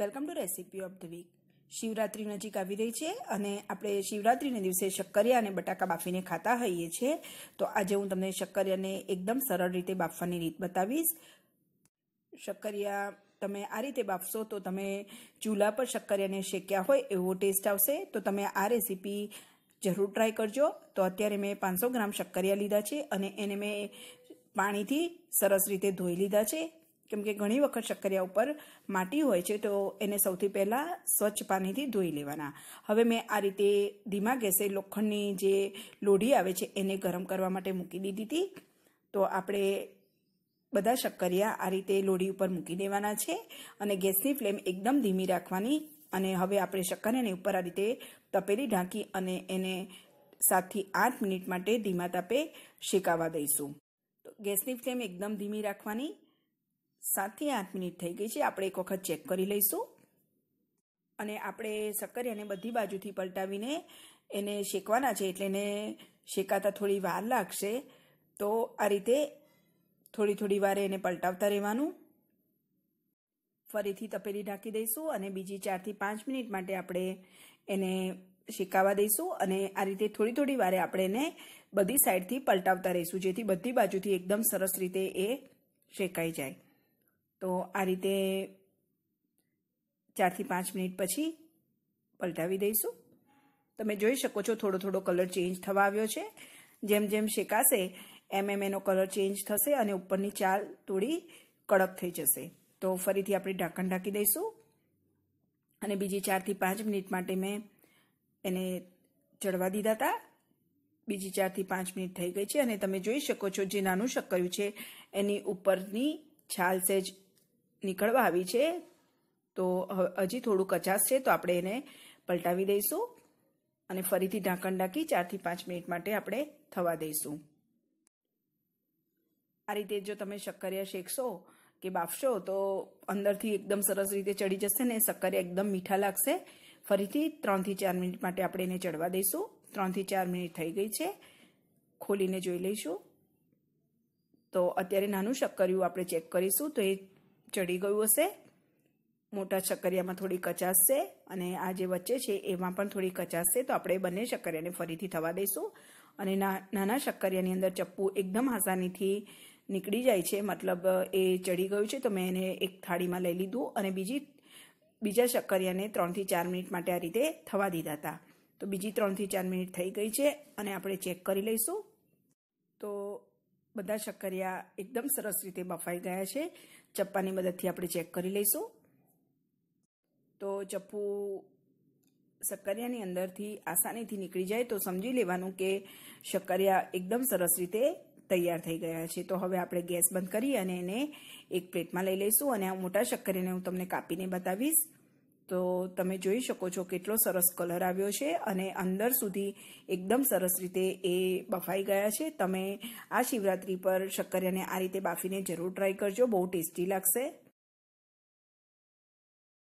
welcome to recipe of the week Shivaratri નજીક આવી રહી છે અને આપણે શિવરાત્રીને દિવસે શક્કરિયા અને બટાકા બાફીને ખાતા હોઈએ છીએ તો આજે હું તમને શક્કરિયાને એકદમ સરળ રીતે બાફવાની રીત બતાવીશ શક્કરિયા તમે આ રીતે બાફશો તો તમે ચૂલા પર શક્કરિયાને શેક્યા હોય એવો ટેસ્ટ આવશે તો તમે આ રેસીપી જરૂર ટ્રાય કરજો તો અત્યારે મેં પાંચસો ગ્રામ શક્કરિયા લીધા છે અને એને મેં પાણીથી સરસ રીતે ધોઈ લીધા છે કેમકે ઘણી વખત શક્કરિયા ઉપર માટી હોય છે તો એને સૌથી પહેલાં સ્વચ્છ પાણીથી ધોઈ લેવાના હવે મેં આ રીતે ધીમા ગેસે લોખંડની જે લોઢી આવે છે એને ગરમ કરવા માટે મૂકી દીધી હતી તો આપણે બધા શક્કરિયા આ રીતે લોઢી ઉપર મૂકી દેવાના છે અને ગેસની ફ્લેમ એકદમ ધીમી રાખવાની અને હવે આપણે શક્કરિયાની ઉપર આ રીતે તપેલી ઢાંકી અને એને સાતથી આઠ મિનિટ માટે ધીમા તાપે શેકાવા દઈશું તો ગેસની ફ્લેમ એકદમ ધીમી રાખવાની સાતથી આઠ મિનિટ થઈ ગઈ છે આપણે એક વખત ચેક કરી લઈશું અને આપણે શક્કરિયાને બધી બાજુથી પલટાવીને એને શેકવાના છે એટલે એને શેકાતા થોડી વાર લાગશે તો આ રીતે થોડી થોડી વારે એને પલટાવતા રહેવાનું ફરીથી તપેલી ઢાંકી દઈશું અને બીજી ચારથી પાંચ મિનિટ માટે આપણે એને શેકાવા દઈશું અને આ રીતે થોડી થોડી વારે આપણે એને બધી સાઈડથી પલટાવતા રહીશું જેથી બધી બાજુથી એકદમ સરસ રીતે એ શેકાઈ જાય તો આ રીતે ચારથી પાંચ મિનિટ પછી પલટાવી દઈશું તમે જોઈ શકો છો થોડો થોડો કલર ચેન્જ થવા આવ્યો છે જેમ જેમ શેકાશે એમ એમ એનો કલર ચેન્જ થશે અને ઉપરની ચાલ થોડી કડક થઈ જશે તો ફરીથી આપણે ઢાંકણ ઢાંકી દઈશું અને બીજી ચારથી પાંચ મિનિટ માટે મેં એને ચડવા દીધા હતા બીજી ચારથી પાંચ મિનિટ થઈ ગઈ છે અને તમે જોઈ શકો છો જે નાનું શક્કર્યું છે એની ઉપરની છાલ સેજ નીકળવા આવી છે તો હજી થોડું કચાશ છે તો આપણે એને પલટાવી દઈશું અને ફરીથી ઢાંકણ ઢાંકી ચારથી પાંચ મિનિટ માટે આપણે થવા દઈશું આ રીતે જો તમે શક્કરિયા શેકશો કે બાફશો તો અંદરથી એકદમ સરસ રીતે ચડી જશે ને શક્કરિયા એકદમ મીઠા લાગશે ફરીથી ત્રણથી ચાર મિનિટ માટે આપણે એને ચડવા દઈશું ત્રણથી ચાર મિનિટ થઈ ગઈ છે ખોલીને જોઈ લઈશું તો અત્યારે નાનું શક્કરિયું આપણે ચેક કરીશું તો એ ચડી ગયું હશે મોટા શક્કરિયામાં થોડી કચાશ છે અને આ જે વચ્ચે છે એમાં પણ થોડી કચાશ છે તો આપણે બંને શક્કરિયાને ફરીથી થવા દઈશું અને નાના શક્કરિયાની અંદર ચપ્પુ એકદમ આસાનીથી નીકળી જાય છે મતલબ એ ચડી ગયું છે તો મેં એને એક થાળીમાં લઈ લીધું અને બીજી બીજા શક્કરિયાને ત્રણથી ચાર મિનિટ માટે આ રીતે થવા દીધા હતા તો બીજી ત્રણથી ચાર મિનિટ થઈ ગઈ છે અને આપણે ચેક કરી લઈશું તો બધા શક્કરિયા એકદમ સરસ રીતે બફાઈ ગયા છે ચપ્પાની મદદથી આપણે ચેક કરી લઈશું તો ચપ્પુ શક્કરિયાની અંદરથી આસાનીથી નીકળી જાય તો સમજી લેવાનું કે શક્કરિયા એકદમ સરસ રીતે તૈયાર થઈ ગયા છે તો હવે આપણે ગેસ બંધ કરી અને એને એક પ્લેટમાં લઈ લઈશું અને આ મોટા શક્કરિયાને હું તમને કાપીને બતાવીશ તો તમે જોઈ શકો છો કેટલો સરસ કલર આવ્યો છે અને અંદર સુધી એકદમ સરસ રીતે એ બફાઈ ગયા છે તમે આ શિવરાત્રી પર શક્કરિયાને આ રીતે બાફીને જરૂર ટ્રાય કરજો બહુ ટેસ્ટી લાગશે